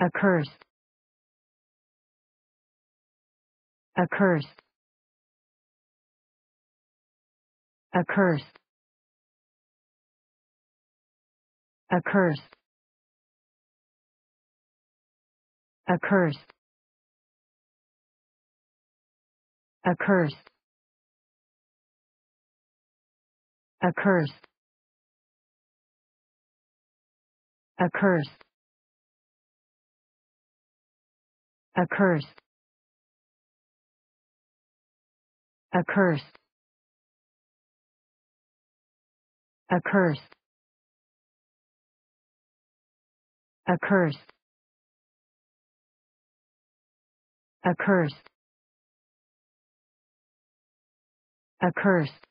accursed accursed accursed accursed accursed accursed accursed accursed accursed accursed accursed accursed accursed accursed